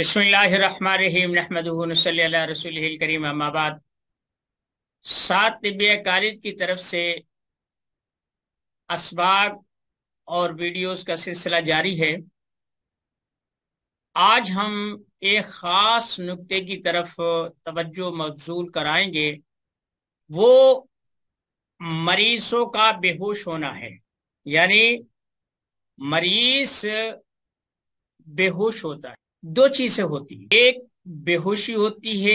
बसमीम अम्माबाद सात tibia college की तरफ से इसबाक और वीडियोस का सिलसिला जारी है आज हम एक ख़ास नुक्ते की तरफ तवज्जो मबजूल कराएंगे वो मरीजों का बेहोश होना है यानी मरीज बेहोश होता है दो चीजें होती है एक बेहोशी होती है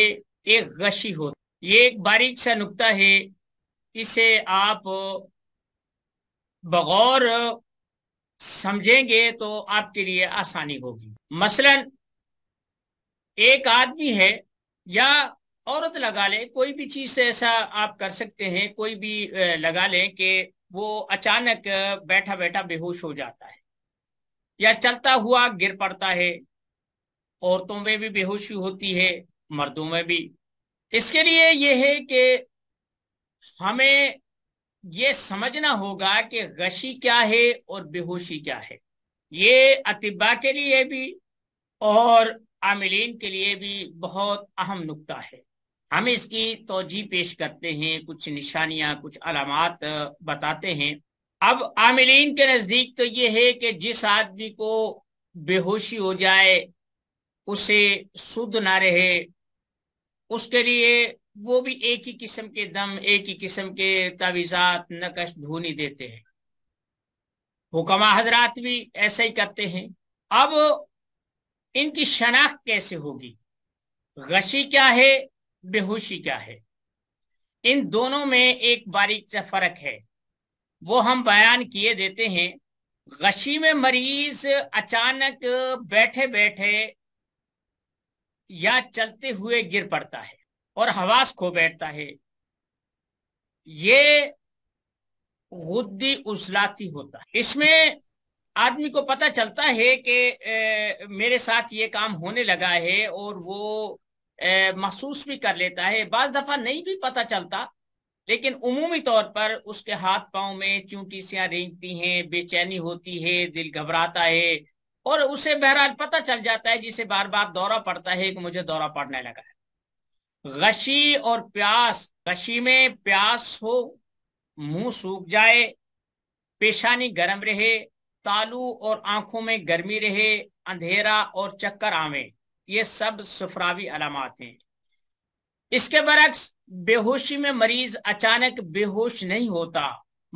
एक गशी होती है ये एक बारीक सा नुकता है इसे आप बगौर समझेंगे तो आपके लिए आसानी होगी मसलन एक आदमी है या औरत लगा ले कोई भी चीज ऐसा आप कर सकते हैं कोई भी लगा लें कि वो अचानक बैठा बैठा बेहोश हो जाता है या चलता हुआ गिर पड़ता है औरतों में भी बेहोशी होती है मर्दों में भी इसके लिए यह है कि हमें यह समझना होगा कि गशी क्या है और बेहोशी क्या है ये अतिबा के लिए भी और आमिलीन के लिए भी बहुत अहम नुकता है हम इसकी तोजी पेश करते हैं कुछ निशानियां कुछ अलामत बताते हैं अब आमिलीन के नज़दीक तो ये है कि जिस आदमी को बेहोशी हो जाए उसे शुद्ध ना रहे उसके लिए वो भी एक ही किस्म के दम एक ही किस्म के तावीजात नकश धोनी देते हैं हुकमा हजरात भी ऐसे ही करते हैं अब इनकी शनाख्त कैसे होगी गशी क्या है बेहोशी क्या है इन दोनों में एक बारीक सा फर्क है वो हम बयान किए देते हैं गशी में मरीज अचानक बैठे बैठे या चलते हुए गिर पड़ता है और हवास खो बैठता है ये गुद्दी उजलाती होता है इसमें आदमी को पता चलता है कि मेरे साथ ये काम होने लगा है और वो महसूस भी कर लेता है बाज दफा नहीं भी पता चलता लेकिन उमूमी तौर पर उसके हाथ पांव में सियां रेंगती हैं बेचैनी होती है दिल घबराता है और उसे बहरहाल पता चल जाता है जिसे बार बार दौरा पड़ता है कि मुझे दौरा पड़ने लगा है गशी और प्यास गशी में प्यास हो मुंह सूख जाए पेशानी गर्म रहे तालू और आंखों में गर्मी रहे अंधेरा और चक्कर आवे ये सब सुफरावी अलामत हैं इसके बरक्स बेहोशी में मरीज अचानक बेहोश नहीं होता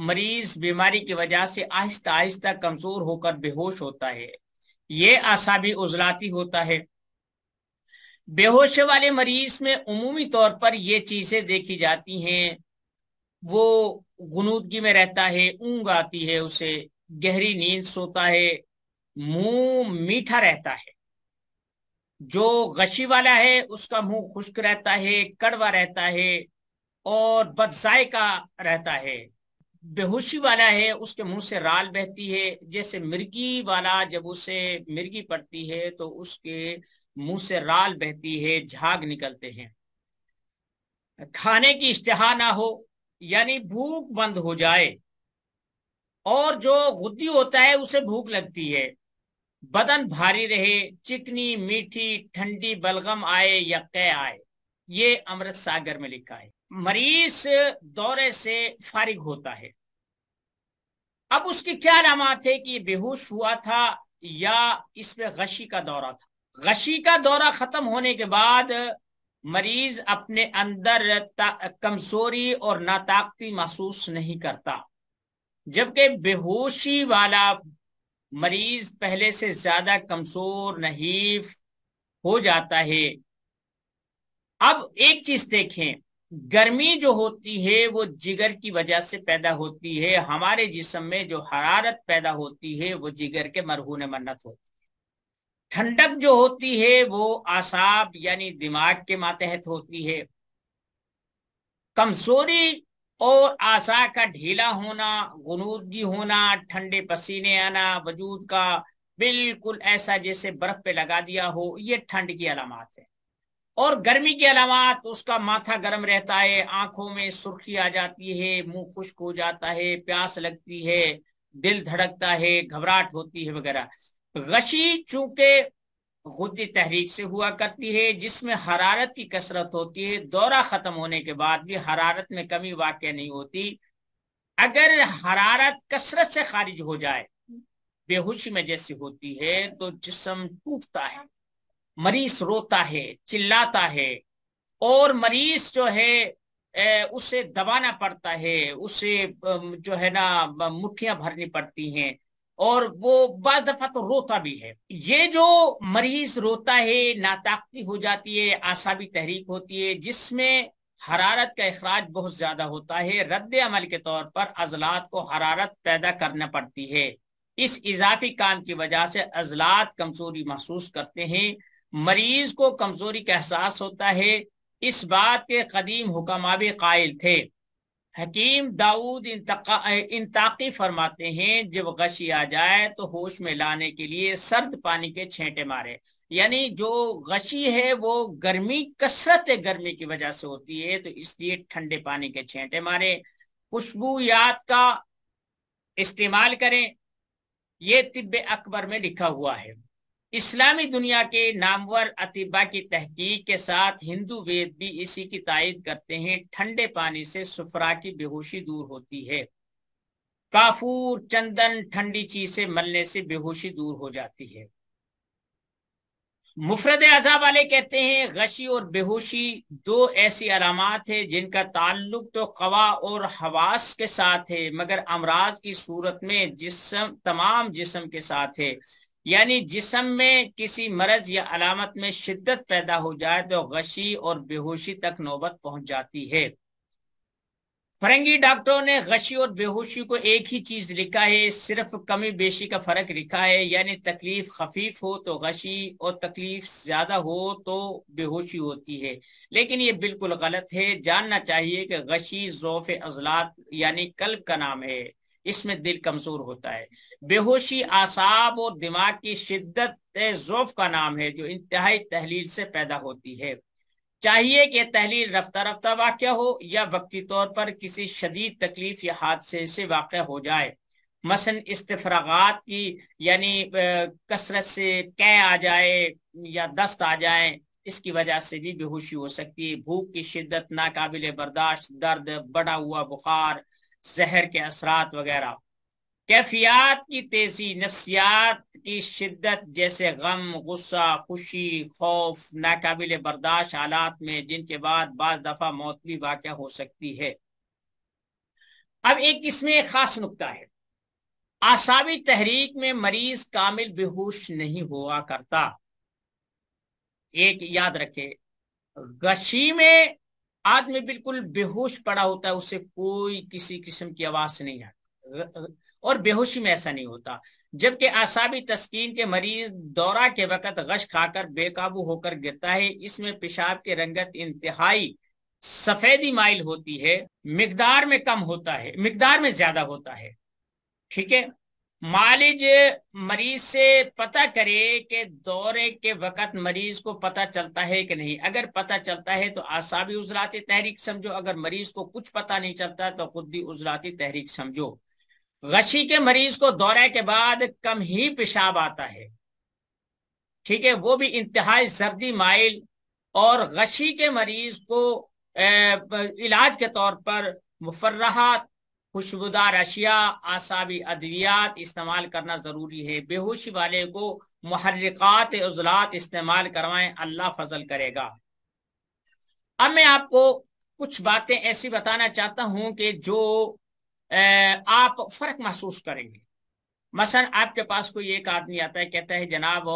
मरीज बीमारी की वजह से आहिस्ता आहिस्ता कमजोर होकर बेहोश होता है ये आसाबी उजलाती होता है बेहोश वाले मरीज में उमूमी तौर पर ये चीजें देखी जाती हैं वो गुनूदगी में रहता है ऊंग आती है उसे गहरी नींद सोता है मुंह मीठा रहता है जो गशी वाला है उसका मुंह खुश्क रहता है कड़वा रहता है और बदसाय का रहता है बेहोशी वाला है उसके मुंह से राल बहती है जैसे मिर्गी वाला जब उसे मिर्गी पड़ती है तो उसके मुंह से राल बहती है झाग निकलते हैं खाने की इश्तहा ना हो यानी भूख बंद हो जाए और जो गुद्दी होता है उसे भूख लगती है बदन भारी रहे चिकनी मीठी ठंडी बलगम आए या कै आए ये अमृत सागर में लिखा है मरीज दौरे से फारिग होता है अब उसकी क्या अलामत है कि बेहोश हुआ था या इस पे गशी का दौरा था गशी का दौरा खत्म होने के बाद मरीज अपने अंदर कमजोरी और नाताकती महसूस नहीं करता जबकि बेहोशी वाला मरीज पहले से ज्यादा कमजोर नहीफ हो जाता है अब एक चीज देखें गर्मी जो होती है वो जिगर की वजह से पैदा होती है हमारे जिसम में जो हरारत पैदा होती है वो जिगर के मरहून मन्नत होती है ठंडक जो होती है वो आसाब यानी दिमाग के मातहत होती है कमजोरी और आशा का ढीला होना गनूदगी होना ठंडे पसीने आना वजूद का बिल्कुल ऐसा जैसे बर्फ पे लगा दिया हो ये ठंड की अलामत है और गर्मी के अलावा तो उसका माथा गर्म रहता है आंखों में सुर्खी आ जाती है मुंह खुश्क हो जाता है प्यास लगती है दिल धड़कता है घबराहट होती है वगैरह गशी चूंकि गुद्दी तहरीक से हुआ करती है जिसमें हरारत की कसरत होती है दौरा खत्म होने के बाद भी हरारत में कमी वाक़ नहीं होती अगर हरारत कसरत से खारिज हो जाए बेहोशी में जैसी होती है तो जिसम टूटता है मरीज रोता है चिल्लाता है और मरीज जो है उसे दबाना पड़ता है उसे जो है ना मुठियां भरनी पड़ती हैं और वो बज दफा तो रोता भी है ये जो मरीज रोता है नाताकती हो जाती है आसाबी तहरीक होती है जिसमें हरारत का अखराज बहुत ज्यादा होता है रद्द अमल के तौर पर अजलात को हरारत पैदा करना पड़ती है इस इजाफी काम की वजह से अजलात कमजोरी महसूस करते हैं मरीज को कमजोरी का एहसास होता है इस बात के कदीम हुक्मा भी कायल थे हकीम दाऊद इंताकी फरमाते हैं जब गशी आ जाए तो होश में लाने के लिए सर्द पानी के छेंटे मारे यानी जो गशी है वो गर्मी कसरत गर्मी की वजह से होती है तो इसलिए ठंडे पानी के छेंटे मारे खुशबूयात का इस्तेमाल करें ये तिब अकबर में लिखा हुआ है इस्लामी दुनिया के नामवर अतिबा की तहकीक के साथ हिंदू वेद भी इसी की तायद करते हैं ठंडे पानी से सुफरा की बेहोशी दूर होती है काफूर चंदन ठंडी चीज से मलने से बेहोशी दूर हो जाती है मुफरद अजा वाले कहते हैं गशी और बेहोशी दो ऐसी अलामत है जिनका ताल्लुक तो कवा और हवास के साथ है मगर अमराज की सूरत में जिसम तमाम जिसम के साथ है यानी जिसम में किसी मरज या अलामत में शिद्दत पैदा हो जाए तो गशी और बेहोशी तक नौबत पहुंच जाती है फरंगी डॉक्टरों ने गशी और बेहोशी को एक ही चीज लिखा है सिर्फ कमी बेशी का फर्क लिखा है यानी तकलीफ खफीफ हो तो गशी और तकलीफ ज्यादा हो तो बेहोशी होती है लेकिन ये बिल्कुल गलत है जानना चाहिए कि गशी जोफ अजलात यानी कल्ब का नाम है इसमें दिल कमजोर होता है बेहोशी आसाब और दिमाग की शिद्दत जोफ का नाम है जो इंतहाई तहलील से पैदा होती है चाहिए कि तहलील रफ्ता रफ्ता वाक्य हो या वक्ती तौर पर किसी शदीद तकलीफ या हादसे से वाक़ हो जाए मसन इस्तफरागात की यानी कसरत से कै आ जाए या दस्त आ जाए इसकी वजह से भी बेहोशी हो सकती है भूख की शिद्दत नाकाबिल बर्दाश्त दर्द बढ़ा हुआ बुखार जहर के असरात वगैरह कैफियात की तेजी नफ्सियात की शिद्दत जैसे गम गुस्सा खुशी खौफ नाकाबिल बर्दाश्त हालात में जिनके बाद बार दफ़ा मौत भी वाक़ हो सकती है अब एक इसमें एक खास नुकता है आसावी तहरीक में मरीज कामिल बेहोश नहीं हुआ करता एक याद रखे गशी में आदमी बिल्कुल बेहोश पड़ा होता है उससे कोई किसी किस्म की आवाज नहीं आती और बेहोशी में ऐसा नहीं होता जबकि आसाबी तस्कीन के मरीज दौरा के वक्त गश खाकर बेकाबू होकर गिरता है इसमें पेशाब की रंगत इंतहाई सफेदी माइल होती है मिकदार में कम होता है मिकदार में ज्यादा होता है ठीक है मालिज मरीज से पता करे कि दौरे के वक्त मरीज को पता चलता है कि नहीं अगर पता चलता है तो आसाबी उजराती तहरीक समझो अगर मरीज को कुछ पता नहीं चलता तो खुद भी उजराती तहरीक समझो गशी के मरीज को दौरे के बाद कम ही पेशाब आता है ठीक है वो भी इंतहा सर्दी माइल और गशी के मरीज को ए, इलाज के तौर पर मुफर्राहत खुशबुदा अशिया आसाबी अद्वियात इस्तेमाल करना ज़रूरी है बेहोश वाले को महरिकात उजलात इस्तेमाल करवाएं अल्लाह फजल करेगा अब मैं आपको कुछ बातें ऐसी बताना चाहता हूं कि जो आप फ़र्क महसूस करेंगे मसलन आपके पास कोई एक आदमी आता है कहता है जनाब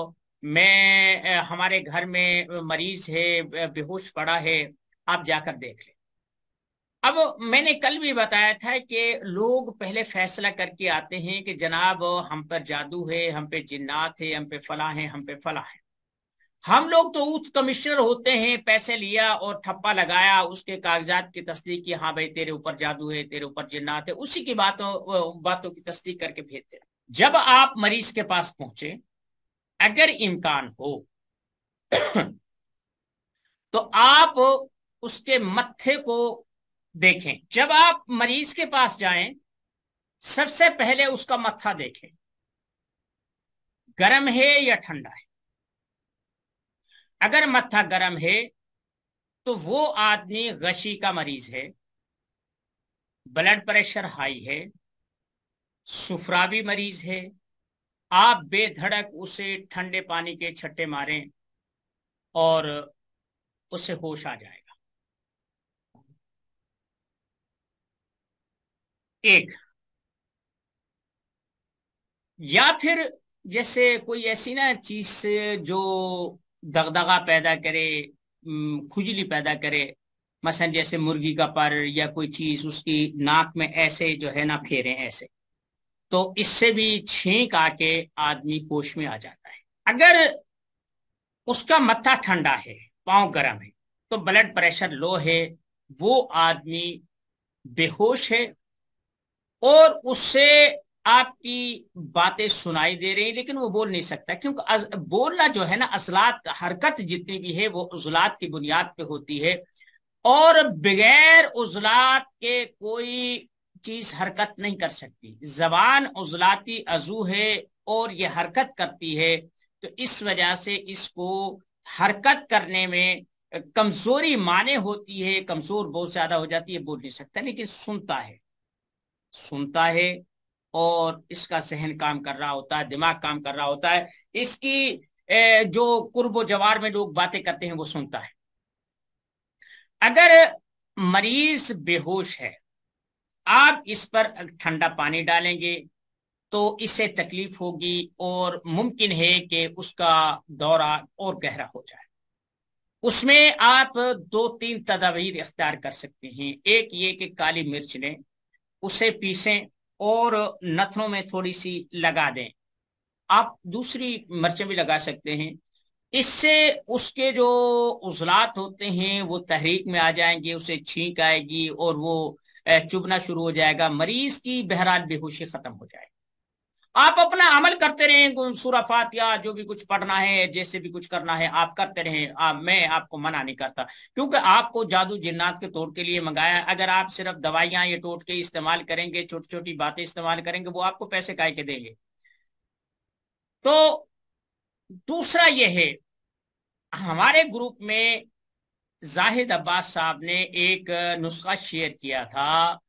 मैं हमारे घर में मरीज है बेहोश पड़ा है आप जाकर देख ले अब मैंने कल भी बताया था कि लोग पहले फैसला करके आते हैं कि जनाब हम पर जादू है हम पे जिन्नात है हम पे फला है हम पे फला है हम लोग तो उच्च कमिश्नर होते हैं पैसे लिया और ठप्पा लगाया उसके कागजात की तस्दीक की हाँ भाई तेरे ऊपर जादू है तेरे ऊपर जिन्नात है उसी की बातों बातों की तस्दीक करके भेजते जब आप मरीज के पास पहुंचे अगर इम्कान हो तो आप उसके मत्थे को देखें जब आप मरीज के पास जाएं सबसे पहले उसका मत्था देखें गर्म है या ठंडा है अगर मत्था गर्म है तो वो आदमी गशी का मरीज है ब्लड प्रेशर हाई है सुफरावी मरीज है आप बेधड़क उसे ठंडे पानी के छट्टे मारें और उसे होश आ जाए एक या फिर जैसे कोई ऐसी ना चीज से जो दगदगा पैदा करे खुजली पैदा करे मसलन जैसे मुर्गी का पर या कोई चीज उसकी नाक में ऐसे जो है ना फेरे ऐसे तो इससे भी छींक आके आदमी कोश में आ जाता है अगर उसका मत्था ठंडा है पांव गर्म है तो ब्लड प्रेशर लो है वो आदमी बेहोश है और उससे आपकी बातें सुनाई दे रही लेकिन वो बोल नहीं सकता क्योंकि बोलना जो है ना असलात हरकत जितनी भी है वो उजलात की बुनियाद पे होती है और बगैर उजलात के कोई चीज हरकत नहीं कर सकती जबान उजलाती अजू है और ये हरकत करती है तो इस वजह से इसको हरकत करने में कमजोरी माने होती है कमजोर बहुत ज्यादा हो जाती है बोल नहीं सकता लेकिन सुनता है सुनता है और इसका सहन काम कर रहा होता है दिमाग काम कर रहा होता है इसकी जो कुर्ब जवार में लोग बातें करते हैं वो सुनता है अगर मरीज बेहोश है आप इस पर ठंडा पानी डालेंगे तो इससे तकलीफ होगी और मुमकिन है कि उसका दौरा और गहरा हो जाए उसमें आप दो तीन तदावीर इख्तियार कर सकते हैं एक ये कि काली मिर्च लें उसे पीसें और नथनों में थोड़ी सी लगा दें आप दूसरी मिर्च भी लगा सकते हैं इससे उसके जो उजलात होते हैं वो तहरीक में आ जाएंगे उसे छींक आएगी और वो चुभना शुरू हो जाएगा मरीज की बहरहाल बेहोशी खत्म हो जाएगी आप अपना अमल करते रहें सुराफात या जो भी कुछ पढ़ना है जैसे भी कुछ करना है आप करते रहें आप मैं आपको मना नहीं करता क्योंकि आपको जादू जिन्नात के तौर के लिए मंगाया अगर आप सिर्फ दवाइयां ये टोट के इस्तेमाल करेंगे छोटी छोटी बातें इस्तेमाल करेंगे वो आपको पैसे काय के देंगे तो दूसरा ये है हमारे ग्रुप में जाहिद अब्बास साहब ने एक नुस्खा शेयर किया था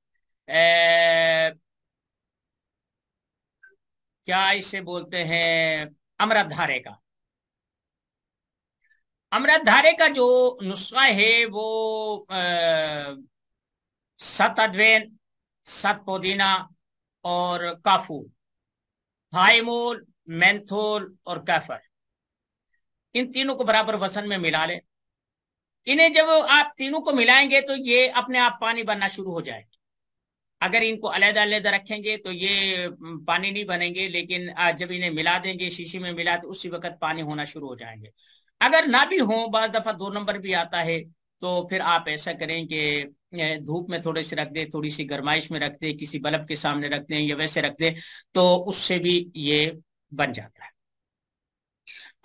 ए, क्या इसे बोलते हैं अमृत धारे का अमृत धारे का जो नुस्खा है वो सत अद्वैन सत पुदीना और काफू हाईमोल मैंथोल और कैफर इन तीनों को बराबर वसन में मिला ले इन्हें जब आप तीनों को मिलाएंगे तो ये अपने आप पानी बनना शुरू हो जाएगा अगर इनको अलहदा अलग रखेंगे तो ये पानी नहीं बनेंगे लेकिन जब इन्हें मिला देंगे शीशे में मिला तो उसी वक्त पानी होना शुरू हो जाएंगे अगर ना भी हो बज दफा दो नंबर भी आता है तो फिर आप ऐसा करें कि धूप में थोड़े से रख दे थोड़ी सी गर्माइश में रख दे किसी बल्ब के सामने रख दें या वैसे रख दे तो उससे भी ये बन जाता है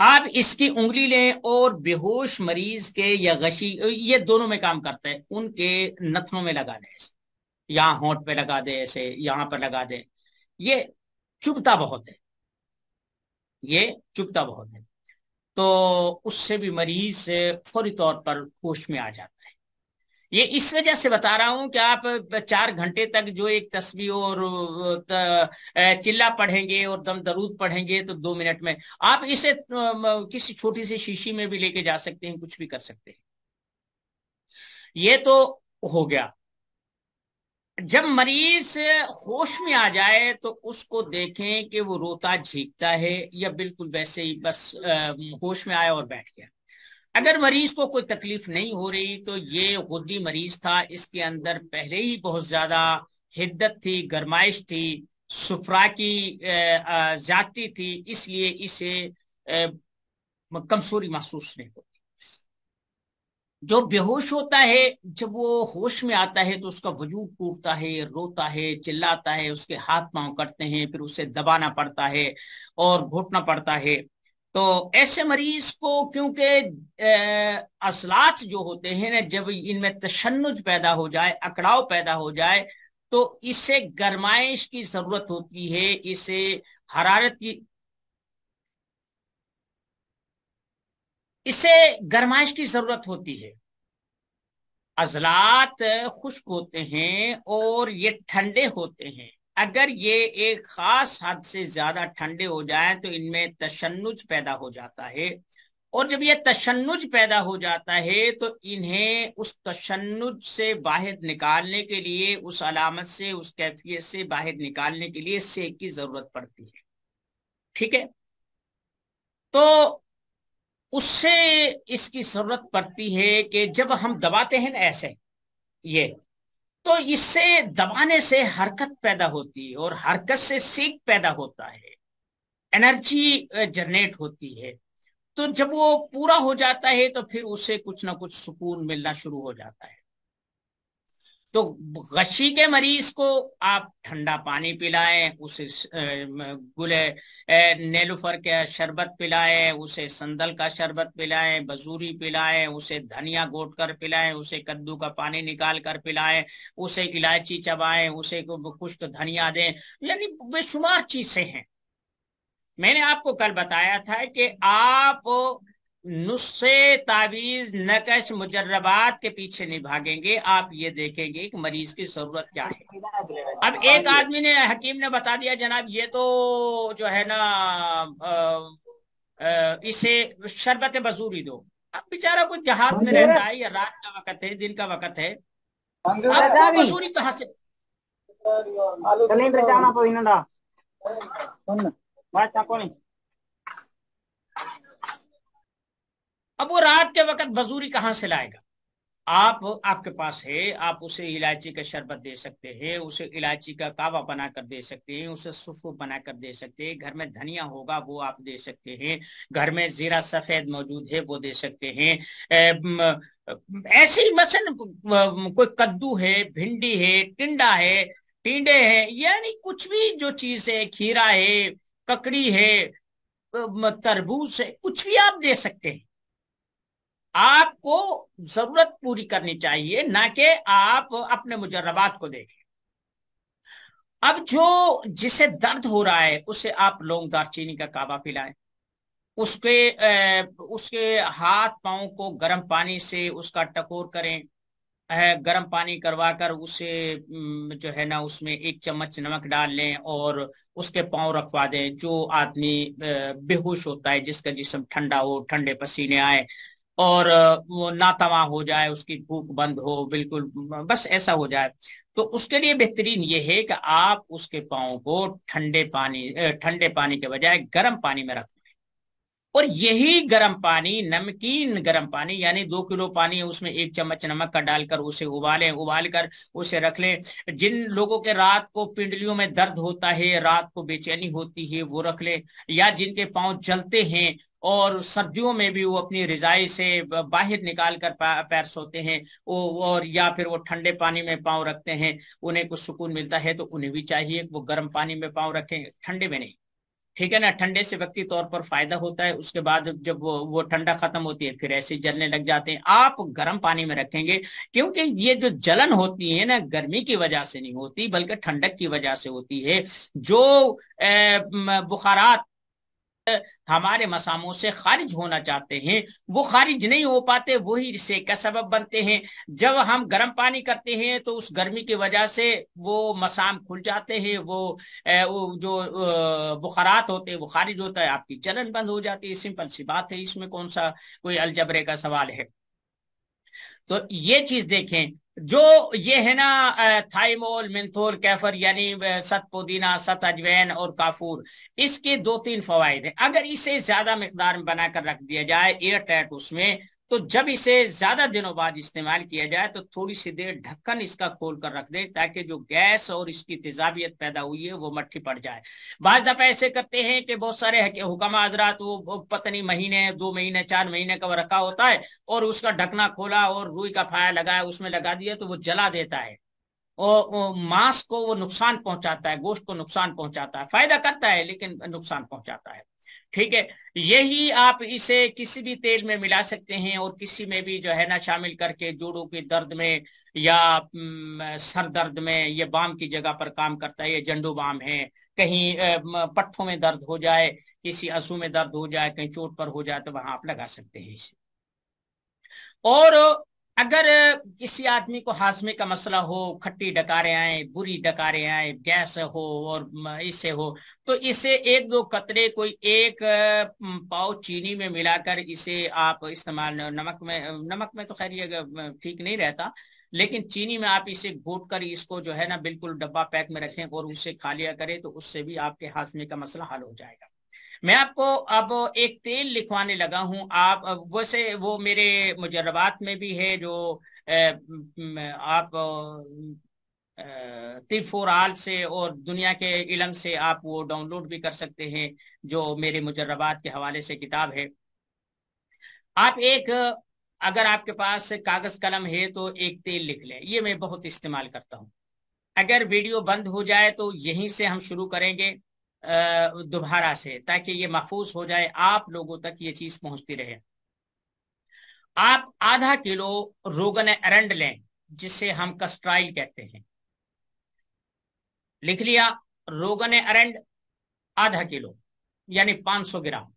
आप इसकी उंगली लें और बेहोश मरीज के या गशी ये दोनों में काम करता है उनके नथनों में लगा दें यहाँ होंठ पे लगा दे ऐसे यहां पर लगा दे ये चुभता बहुत है ये चुभता बहुत है तो उससे भी मरीज फौरी तौर पर होश में आ जाता है ये इस वजह से बता रहा हूं कि आप चार घंटे तक जो एक तस्वीर और चिल्ला पढ़ेंगे और दम दरूद पढ़ेंगे तो दो मिनट में आप इसे किसी छोटी सी शीशी में भी लेके जा सकते हैं कुछ भी कर सकते हैं ये तो हो गया जब मरीज होश में आ जाए तो उसको देखें कि वो रोता झीकता है या बिल्कुल वैसे ही बस होश में आया और बैठ गया अगर मरीज को कोई तकलीफ नहीं हो रही तो ये गुद्दी मरीज था इसके अंदर पहले ही बहुत ज्यादा हिद्दत थी गरमाइश थी सुफरा की जाती थी इसलिए इसे कमजोरी महसूस नहीं हो जो बेहोश होता है जब वो होश में आता है तो उसका वजूद टूटता है रोता है चिल्लाता है उसके हाथ पांव करते हैं फिर उसे दबाना पड़ता है और घोटना पड़ता है तो ऐसे मरीज को क्योंकि असलात जो होते हैं ना जब इनमें तशनुज पैदा हो जाए अकड़ाव पैदा हो जाए तो इससे गरमाइश की जरूरत होती है इसे हरारत की इसे गर्माइश की जरूरत होती है अजलात खुश्क होते हैं और ये ठंडे होते हैं अगर ये एक खास हद से ज्यादा ठंडे हो जाए तो इनमें तशन्नुज पैदा हो जाता है और जब ये तशन्नुज पैदा हो जाता है तो इन्हें उस तशन्नुज से बाहर निकालने के लिए उस अलामत से उस कैफियत से बाहर निकालने के लिए सेक की जरूरत पड़ती है ठीक है तो उससे इसकी जरूरत पड़ती है कि जब हम दबाते हैं ना ऐसे ये तो इससे दबाने से हरकत पैदा होती है और हरकत से सीख पैदा होता है एनर्जी जनरेट होती है तो जब वो पूरा हो जाता है तो फिर उससे कुछ ना कुछ सुकून मिलना शुरू हो जाता है तो गशी के मरीज को आप ठंडा पानी पिलाएं उसे गुले नेलुफर के शरबत पिलाएं उसे संदल का शरबत पिलाएं बजूरी पिलाएं उसे धनिया घोट कर पिलाएं उसे कद्दू का पानी निकाल कर पिलाएं उसे इलायची चबाएं उसे कुछ तो धनिया दें यानी बेशुमार चीजें हैं मैंने आपको कल बताया था कि आप नुस्खे तावीज नकश मुजर्रबात के पीछे नहीं भागेंगे आप ये देखेंगे कि मरीज की जरूरत क्या है अब एक आदमी ने हकीम ने बता दिया जनाब ये तो जो है ना आ, आ, इसे शरबत मजूरी दो अब बेचारा कुछ जहाज में रहता है या रात का वक्त है दिन का वक्त है अब मजूरी कहाँ से तो अब वो रात के वक्त बजूरी कहाँ से लाएगा आप आपके पास है आप उसे इलायची का शरबत दे सकते हैं उसे इलायची का कावा बनाकर दे सकते हैं उसे बना बनाकर दे सकते हैं घर में धनिया होगा वो आप दे सकते हैं घर में जीरा सफेद मौजूद है वो दे सकते हैं ऐसी मसन कोई कद्दू है भिंडी है टिंडा है टिंडे है यानी कुछ भी जो चीज है खीरा है ककड़ी है तरबूज है कुछ भी आप दे सकते हैं आपको जरूरत पूरी करनी चाहिए ना कि आप अपने मुजरबात को देखें अब जो जिसे दर्द हो रहा है उसे आप लौंग दारचीनी का काबा पिलाएं उसके ए, उसके हाथ पाओ को गर्म पानी से उसका टकोर करें गर्म पानी करवा कर उसे जो है ना उसमें एक चम्मच नमक डाल लें और उसके पाँव रखवा दें जो आदमी बेहोश होता है जिसका जिसम ठंडा हो ठंडे पसीने आए और वो नातवा हो जाए उसकी भूख बंद हो बिल्कुल बस ऐसा हो जाए तो उसके लिए बेहतरीन ये है कि आप उसके पाओ को ठंडे पानी ठंडे पानी के बजाय गर्म पानी में रख और यही गर्म पानी नमकीन गर्म पानी यानी दो किलो पानी उसमें एक चम्मच नमक का डालकर उसे उबालें उबाल कर उसे रख लें जिन लोगों के रात को पिंडलियों में दर्द होता है रात को बेचैनी होती है वो रख लें या जिनके पाँव जलते हैं और सर्दियों में भी वो अपनी रिजाई से बाहर निकाल कर पैर सोते हैं और या फिर वो ठंडे पानी में पाँव रखते हैं उन्हें कुछ सुकून मिलता है तो उन्हें भी चाहिए वो गर्म पानी में पाँव रखें ठंडे में नहीं ठीक है ना ठंडे से व्यक्ति तौर पर फायदा होता है उसके बाद जब वो वो ठंडा खत्म होती है फिर ऐसे जलने लग जाते हैं आप गर्म पानी में रखेंगे क्योंकि ये जो जलन होती है ना गर्मी की वजह से नहीं होती बल्कि ठंडक की वजह से होती है जो बुखारात हमारे मसामों से खारिज होना चाहते हैं वो खारिज नहीं हो पाते वही रिश्ते का सबब बनते हैं जब हम गर्म पानी करते हैं तो उस गर्मी की वजह से वो मसाम खुल जाते हैं वो जो बुखारात होते हैं वो खारिज होता है आपकी चलन बंद हो जाती है सिंपल सी बात है इसमें कौन सा कोई अलजबरे का सवाल है तो ये चीज देखें जो ये है ना थाइमोल मिंथोल कैफर यानी सत पुदीना सत अजवैन और काफूर इसके दो तीन फवायद हैं अगर इसे ज्यादा मकदार में बनाकर रख दिया जाए एयर टैट उसमें तो जब इसे ज्यादा दिनों बाद इस्तेमाल किया जाए तो थोड़ी सी देर ढक्कन इसका खोल कर रख दें ताकि जो गैस और इसकी तेजाबियत पैदा हुई है वो मट्ठी पड़ जाए बाज दफा ऐसे करते हैं कि बहुत सारे हुक्म हजरात वो पता नहीं महीने दो महीने चार महीने का रखा होता है और उसका ढकना खोला और रुई का फाया लगाया उसमें लगा दिया तो वो जला देता है और मांस को वो नुकसान पहुंचाता है गोश्त को नुकसान पहुंचाता है फायदा करता है लेकिन नुकसान पहुंचाता है ठीक है यही आप इसे किसी भी तेल में मिला सकते हैं और किसी में भी जो है ना शामिल करके जोड़ों के दर्द में या सर दर्द में ये बाम की जगह पर काम करता है ये जंडो बाम है कहीं पट्ठों में दर्द हो जाए किसी आंसू में दर्द हो जाए कहीं चोट पर हो जाए तो वहां आप लगा सकते हैं इसे और अगर किसी आदमी को हाजमे का मसला हो खट्टी डकारे आए बुरी डकारे आए गैस हो और इससे हो तो इसे एक दो कतरे कोई एक पाव चीनी में मिलाकर इसे आप इस्तेमाल नमक में नमक में तो खैर ये ठीक नहीं रहता लेकिन चीनी में आप इसे घोट कर इसको जो है ना बिल्कुल डब्बा पैक में रखें और उसे खा लिया करें तो उससे भी आपके हाजमे का मसला हल हो जाएगा मैं आपको अब एक तेल लिखवाने लगा हूं आप वैसे वो मेरे मुजरबात में भी है जो आप तिफोराल से और दुनिया के इलम से आप वो डाउनलोड भी कर सकते हैं जो मेरे मुजरबात के हवाले से किताब है आप एक अगर आपके पास कागज कलम है तो एक तेल लिख लें ये मैं बहुत इस्तेमाल करता हूं अगर वीडियो बंद हो जाए तो यहीं से हम शुरू करेंगे दोबारा से ताकि ये महफूज हो जाए आप लोगों तक ये चीज पहुंचती रहे आप आधा किलो रोगन अरंड लें जिसे हम कस्ट्राइल कहते हैं लिख लिया रोगन अरंड आधा किलो यानी 500 ग्राम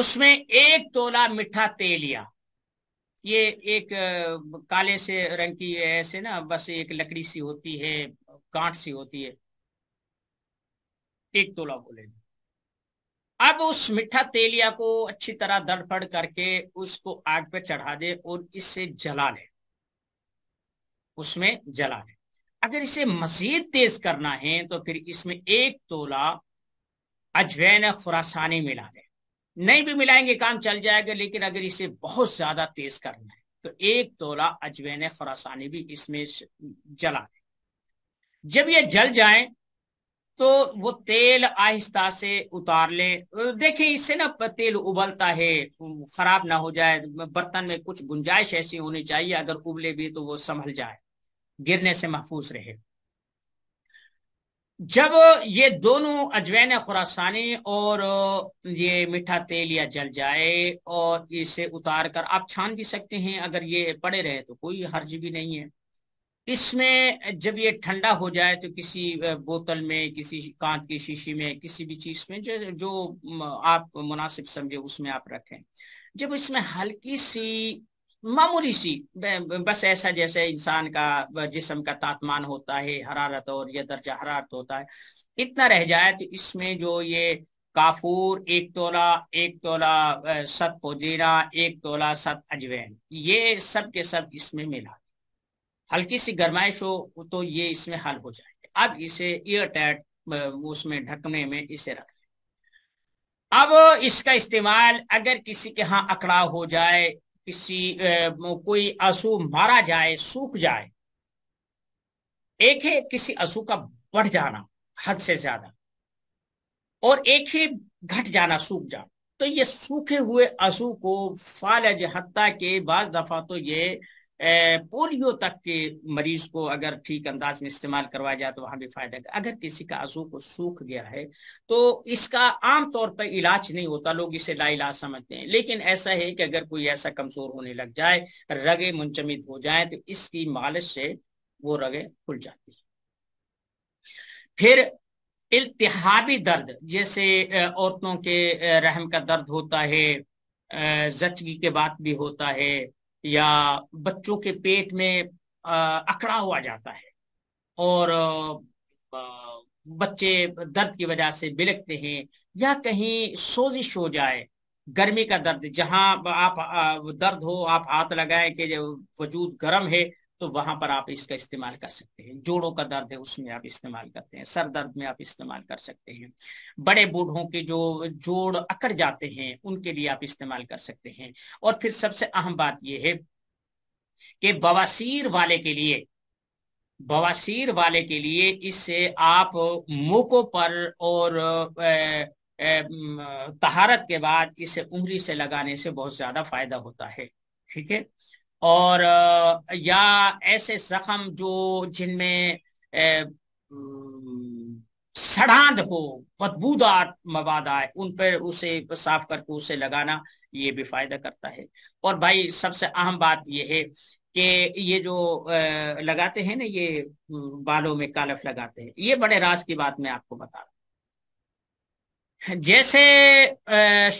उसमें एक तोला मिठा तेल लिया ये एक काले से रंग की ऐसे ना बस एक लकड़ी सी होती है गांठ सी होती है एक तोला बोले अब उस मीठा तेलिया को अच्छी तरह दड़फड़ करके उसको आग पे चढ़ा दे और इससे जला ले उसमें जला ले अगर इसे मजीद तेज करना है तो फिर इसमें एक तोला अजवैन खुरासानी मिला दे नहीं भी मिलाएंगे काम चल जाएगा लेकिन अगर इसे बहुत ज्यादा तेज करना है तो एक तोला अजवैन खुरासानी भी इसमें जला ले जब ये जल जाए तो वो तेल आहिस्ता से उतार लें देखिए इससे ना तेल उबलता है तो खराब ना हो जाए बर्तन में कुछ गुंजाइश ऐसी होनी चाहिए अगर उबले भी तो वो संभल जाए गिरने से महफूज रहे जब ये दोनों अजवैन खुरासानी और ये मीठा तेल या जल जाए और इसे उतार कर आप छान भी सकते हैं अगर ये पड़े रहे तो कोई हर्ज भी नहीं है इसमें जब ये ठंडा हो जाए तो किसी बोतल में किसी कांच की शीशी में किसी भी चीज में जो जो आप मुनासिब समझे उसमें आप रखें जब इसमें हल्की सी मामूली सी बस ऐसा जैसे इंसान का जिसम का तापमान होता है हरारत और यह दर्जा हरारत होता है इतना रह जाए तो इसमें जो ये काफूर एक तोला एक तोला सत पुदीना एक तोला सत अजवैन ये सब के सब इसमें मिला हल्की सी गर्माइश हो तो ये इसमें हल हो जाएगा अब इसे ईयर टैट उसमें ढकने में इसे रख अब इसका इस्तेमाल अगर किसी के यहाँ अकड़ाव हो जाए किसी ए, कोई आंसु मारा जाए सूख जाए एक है किसी आंसु का बढ़ जाना हद से ज्यादा और एक ही घट जाना सूख जाना तो ये सूखे हुए आंसू को फाल हत्या के बाज दफा तो ये पोलियो तक के मरीज को अगर ठीक अंदाज में इस्तेमाल करवाया जाए तो वहां भी फायदा अगर किसी का आंसू को सूख गया है तो इसका आम तौर पर इलाज नहीं होता लोग इसे लाइलाज समझते हैं लेकिन ऐसा है कि अगर कोई ऐसा कमजोर होने लग जाए रगे मुंचमित हो जाए तो इसकी मालिश से वो रगे खुल जाती है फिर इल्तिहाबी दर्द जैसे औरतों के रहम का दर्द होता है जचगी के बाद भी होता है या बच्चों के पेट में अकड़ा हुआ जाता है और बच्चे दर्द की वजह से बिलकते हैं या कहीं सोजिश हो जाए गर्मी का दर्द जहां आप दर्द हो आप हाथ लगाए कि वजूद गर्म है तो वहां पर आप इसका इस्तेमाल कर सकते हैं जोड़ों का दर्द है उसमें आप इस्तेमाल करते हैं सर दर्द में आप इस्तेमाल कर सकते हैं बड़े बूढ़ों के जो जोड़ अकड़ जाते हैं उनके लिए आप इस्तेमाल कर सकते हैं और फिर सबसे अहम बात यह है कि बवासीर वाले के लिए बवासीर वाले के लिए इससे आप मोको पर और ए, तहारत के बाद इसे उंगली से लगाने से बहुत ज्यादा फायदा होता है ठीक है और या ऐसे जख्म जो जिनमें सड़ांध हो बदबूदार मवाद आए उन पर उसे साफ करके उसे लगाना ये भी फायदा करता है और भाई सबसे अहम बात यह है कि ये जो लगाते हैं ना ये बालों में कालफ लगाते हैं ये बड़े रास की बात मैं आपको बता रहा जैसे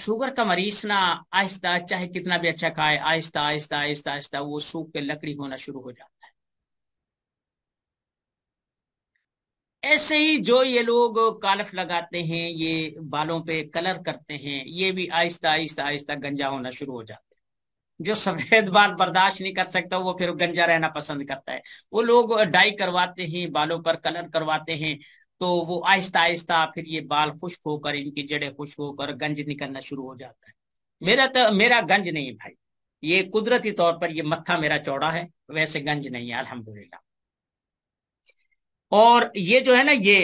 शुगर का मरीज ना आहिस्ता चाहे कितना भी अच्छा खाए आहिस्ता आहिस्ता आहिस्ता आहिस्ता वो सूख के लकड़ी होना शुरू हो जाता है ऐसे ही जो ये लोग कालफ लगाते हैं ये बालों पे कलर करते हैं ये भी आहिस्ता आहिस्ता आहिस्ता गंजा होना शुरू हो जाता है जो सफेद बाल बर्दाश्त नहीं कर सकता वो फिर गंजा रहना पसंद करता है वो लोग डाई करवाते हैं बालों पर कलर करवाते हैं तो वो आहिस्ता आहिस्ता फिर ये बाल खुश्क होकर इनकी जड़ें खुश्क होकर गंज निकलना शुरू हो जाता है मेरा तो मेरा गंज नहीं भाई ये कुदरती तौर पर ये मत्था मेरा चौड़ा है वैसे गंज नहीं है अल्हम्दुलिल्लाह और ये जो है ना ये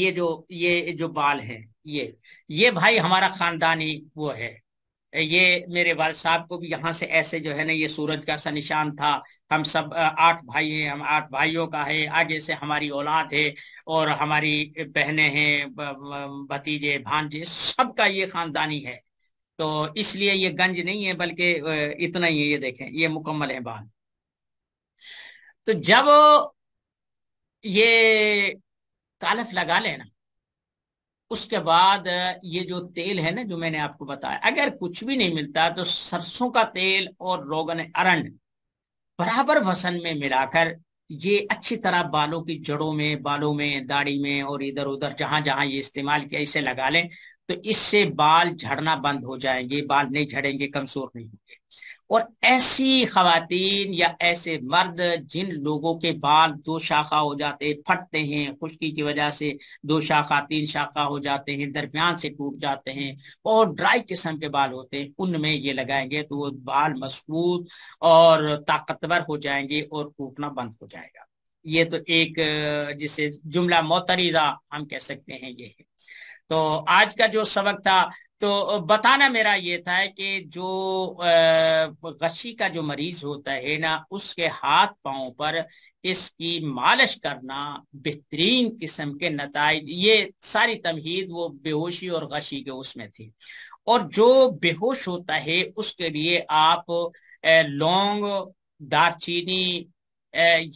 ये जो ये जो बाल है ये ये भाई हमारा खानदानी वो है ये मेरे वाल साहब को भी यहाँ से ऐसे जो है ना ये सूरज का सा निशान था हम सब आठ भाई हैं हम आठ भाइयों का है आगे से हमारी औलाद है और हमारी बहने हैं भतीजे भांजे सबका ये खानदानी है तो इसलिए ये गंज नहीं है बल्कि इतना ही है ये देखें ये मुकम्मल है बाल तो जब ये तालफ लगा लेना उसके बाद ये जो तेल है ना जो मैंने आपको बताया अगर कुछ भी नहीं मिलता तो सरसों का तेल और रोगन अरंड बराबर वसन में मिलाकर ये अच्छी तरह बालों की जड़ों में बालों में दाढ़ी में और इधर उधर जहां जहां ये इस्तेमाल किया इसे लगा लें तो इससे बाल झड़ना बंद हो जाएंगे बाल नहीं झड़ेंगे कमजोर नहीं होंगे और ऐसी खातन या ऐसे मर्द जिन लोगों के बाल दो शाखा हो जाते फटते हैं खुश्की की वजह से दो शाखा तीन शाखा हो जाते हैं दरमियान से टूट जाते हैं और ड्राई किस्म के बाल होते हैं उनमें ये लगाएंगे तो वो बाल मजबूत और ताकतवर हो जाएंगे और टूटना बंद हो जाएगा ये तो एक जिसे जुमला मोतरीजा हम कह सकते हैं ये है तो आज का जो सबक था तो बताना मेरा ये था कि जो गशी का जो मरीज होता है ना उसके हाथ पाओ पर इसकी मालिश करना बेहतरीन किस्म के नतज ये सारी तमहीद वो बेहोशी और गशी के उसमें थी और जो बेहोश होता है उसके लिए आप लौंग दारचीनी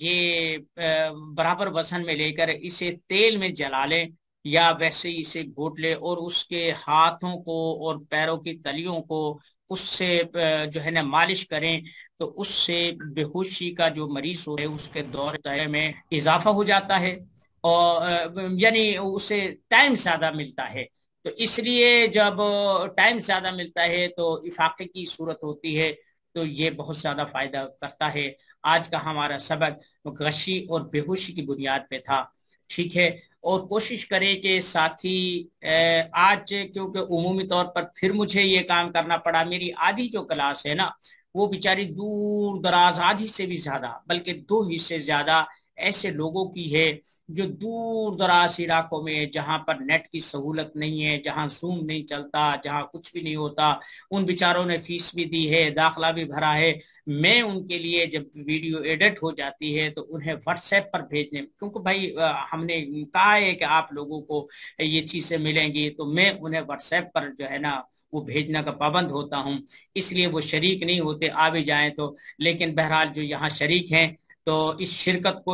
ये बराबर वसन में लेकर इसे तेल में जला लें या वैसे ही इसे घोट ले और उसके हाथों को और पैरों की तलियों को उससे जो है ना मालिश करें तो उससे बेहोशी का जो मरीज हो है उसके दौर दायरे में इजाफा हो जाता है और यानी उसे टाइम ज्यादा मिलता है तो इसलिए जब टाइम ज्यादा मिलता है तो इफाके की सूरत होती है तो ये बहुत ज्यादा फायदा करता है आज का हमारा सबक गशी और बेहोशी की बुनियाद पे था ठीक है और कोशिश करें कि साथी आज क्योंकि उमूमी तौर पर फिर मुझे ये काम करना पड़ा मेरी आधी जो क्लास है ना वो बेचारी दूर दराज आधी से भी ज्यादा बल्कि दो हिस्से ज्यादा ऐसे लोगों की है जो दूर दराज इलाकों में जहां पर नेट की सहूलत नहीं है जहाँ जूम नहीं चलता जहां कुछ भी नहीं होता उन बेचारों ने फीस भी दी है दाखला भी भरा है मैं उनके लिए जब वीडियो एडिट हो जाती है तो उन्हें व्हाट्सएप पर भेजने क्योंकि भाई हमने कहा है कि आप लोगों को ये चीज़ें मिलेंगी तो मैं उन्हें व्हाट्सएप पर जो है ना वो भेजने का पाबंद होता हूँ इसलिए वो शरीक नहीं होते आ भी जाए तो लेकिन बहरहाल जो यहाँ शरीक हैं तो इस शिरकत को